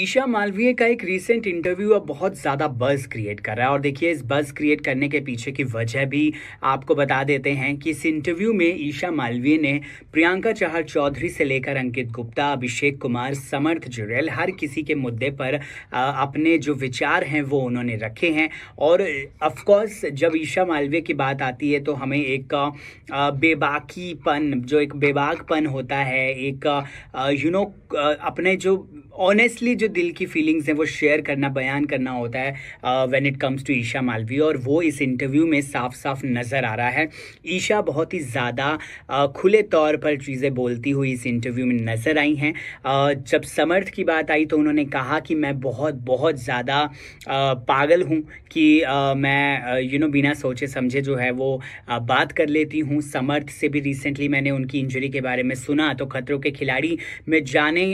ईशा मालवीय का एक recent interview अब बहुत ज़्यादा बज़ क्रिएट कर रहा है और देखिए इस बज़ क्रिएट करने के पीछे की वजह भी आपको बता देते हैं कि इस इंटरव्यू में ईशा मालवीय ने प्रियंका चहर चौधरी से लेकर अंकित गुप्ता अभिषेक कुमार समर्थ जुरेल हर किसी के मुद्दे पर अपने जो विचार हैं वो उन्होंने रखे हैं और अफकोर्स जब ईशा मालवीय की बात आती है तो हमें एक बेबाकीपन जो एक बेबाकपन होता है एक यू नो अपने जो ऑनेस्टली जो दिल की फीलिंग्स हैं वो शेयर करना बयान करना होता है when it comes to Isha Malvi और वो इस इंटरव्यू में साफ साफ नज़र आ रहा है ईशा बहुत ही ज़्यादा uh, खुले तौर पर चीज़ें बोलती हुई इस इंटरव्यू में नज़र आई हैं uh, जब समर्थ की बात आई तो उन्होंने कहा कि मैं बहुत बहुत ज़्यादा uh, पागल हूँ कि मैं यू नो बिना सोचे समझे जो है वो बात कर लेती हूँ समर्थ से भी रिसेंटली मैंने उनकी इंजरी के बारे में सुना तो खतरों के खिलाड़ी में जाने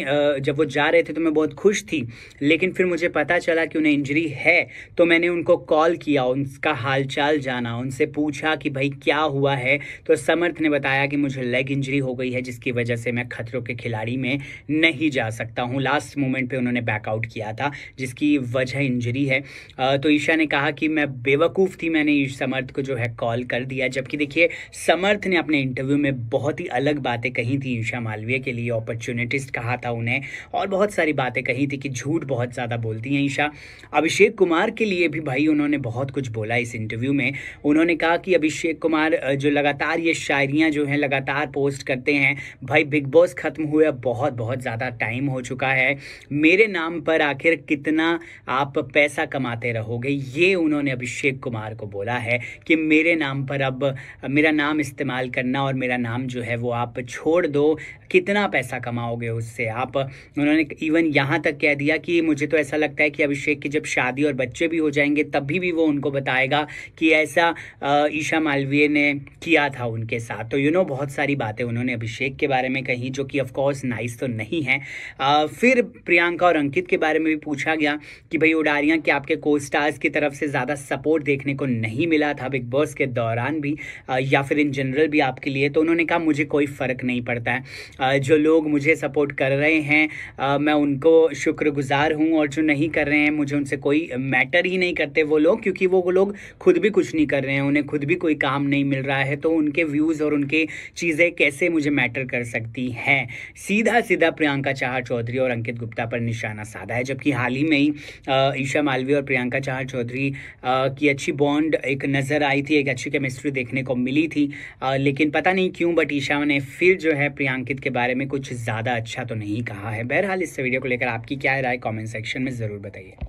जब वो जा रहे थे तो मैं बहुत खुश थी लेकिन फिर मुझे पता चला कि उन्हें इंजरी है तो मैंने उनको कॉल किया उनका हालचाल जाना उनसे पूछा कि भाई क्या हुआ है तो समर्थ ने बताया कि मुझे लेग इंजरी हो गई है जिसकी वजह से मैं खतरों के खिलाड़ी में नहीं जा सकता हूँ लास्ट मोमेंट पर उन्होंने बैकआउट किया था जिसकी वजह इंजरी है तो ईशा ने कहा कि मैं बेवकूफ़ थी मैंने समर्थ को जो है कॉल कर दिया जबकि देखिए समर्थ ने अपने इंटरव्यू में बहुत ही अलग बातें कही थी ईशा मालवीय के लिए अपॉर्चुनिटिस्ट कहा था उन्हें और बहुत सारी बातें कही थी कि झूठ बहुत ज़्यादा बोलती हैं ईशा अभिषेक कुमार के लिए भी भाई उन्होंने बहुत कुछ बोला इस इंटरव्यू में उन्होंने कहा कि अभिषेक कुमार जो लगातार ये शायरियाँ जो हैं लगातार पोस्ट करते हैं भाई बिग बॉस ख़त्म हुए बहुत बहुत ज़्यादा टाइम हो चुका है मेरे नाम पर आखिर कितना आप पैसा कमाते रहोगे ये उन्होंने अभिषेक कुमार को बोला है कि मेरे नाम पर अब मेरा नाम इस्तेमाल करना और मेरा नाम जो है वो आप छोड़ दो कितना पैसा कमाओगे उससे आप उन्होंने इवन यहाँ तक कह दिया कि मुझे तो ऐसा लगता है कि अभिषेक की जब शादी और बच्चे भी हो जाएंगे तब भी वो उनको बताएगा कि ऐसा ईशा मालवीय ने किया था उनके साथ तो यू नो बहुत सारी बातें उन्होंने अभिषेक के बारे में कही जो कि ऑफकोर्स नाइस तो नहीं है फिर प्रियंका और अंकित के बारे में भी पूछा गया कि भाई उडारियाँ कि आपके को स्टार्स की तरफ से ज़्यादा सपोर्ट देखने को नहीं मिला था बिग बॉस के दौरान भी या फिर इन जनरल भी आपके लिए तो उन्होंने कहा मुझे कोई फ़र्क नहीं पड़ता है जो लोग मुझे सपोर्ट कर रहे हैं मैं उनको शुक्रगुजार हूँ और जो नहीं कर रहे हैं मुझे उनसे कोई मैटर ही नहीं करते वो लोग क्योंकि वो लोग खुद भी कुछ नहीं कर रहे हैं उन्हें खुद भी कोई काम नहीं मिल रहा है तो उनके व्यूज़ और उनके चीज़ें कैसे मुझे मैटर कर सकती हैं सीधा सीधा प्रियंका चाह चौधरी और अंकित गुप्ता पर निशाना साधा है जबकि हाल ही में ही ईशा मालवी और प्रियंका चाह चौधरी की अच्छी बॉन्ड एक नज़र आई थी एक अच्छी केमिस्ट्री देखने को मिली थी लेकिन पता नहीं क्यों बट ईशा ने फिर जो है प्रियांकित के बारे में कुछ ज़्यादा अच्छा तो नहीं कहा है बहरहाल इससे वीडियो को लेकर आपकी क्या राय कमेंट सेक्शन में ज़रूर बताइए